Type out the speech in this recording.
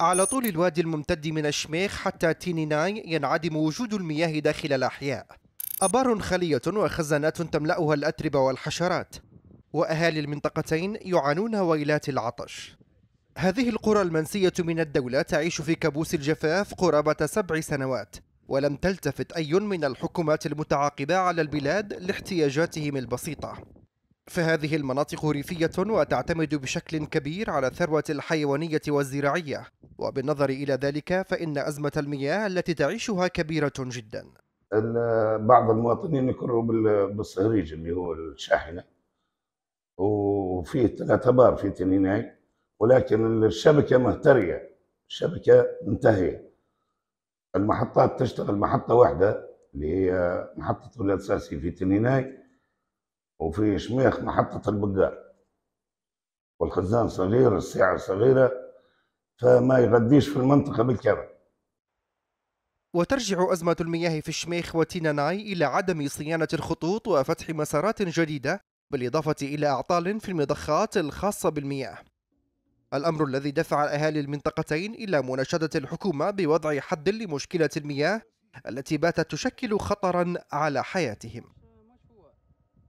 على طول الوادي الممتد من الشميخ حتى تينيناي ينعدم وجود المياه داخل الأحياء أبار خالية وخزانات تملأها الأتربة والحشرات وأهالي المنطقتين يعانون ويلات العطش هذه القرى المنسية من الدولة تعيش في كابوس الجفاف قرابة سبع سنوات ولم تلتفت أي من الحكومات المتعاقبة على البلاد لاحتياجاتهم البسيطة فهذه المناطق ريفية وتعتمد بشكل كبير على الثروة الحيوانية والزراعية وبالنظر إلى ذلك فإن أزمة المياه التي تعيشها كبيرة جدا بعض المواطنين يكروا بالصهريج اللي هو الشاحنة وفيه ثلاثة بار في تنيناي ولكن الشبكة مهترية الشبكة منتهية المحطات تشتغل محطة واحدة اللي هي محطة ولاد ساسي في تنيناي وفي شميخ محطة البقال والخزان صغير الساعة صغيرة فما يغديش في المنطقة بالكامل وترجع أزمة المياه في الشميخ وتيناناي إلى عدم صيانة الخطوط وفتح مسارات جديدة بالإضافة إلى أعطال في المضخات الخاصة بالمياه الأمر الذي دفع أهالي المنطقتين إلى مناشدة الحكومة بوضع حد لمشكلة المياه التي باتت تشكل خطرا على حياتهم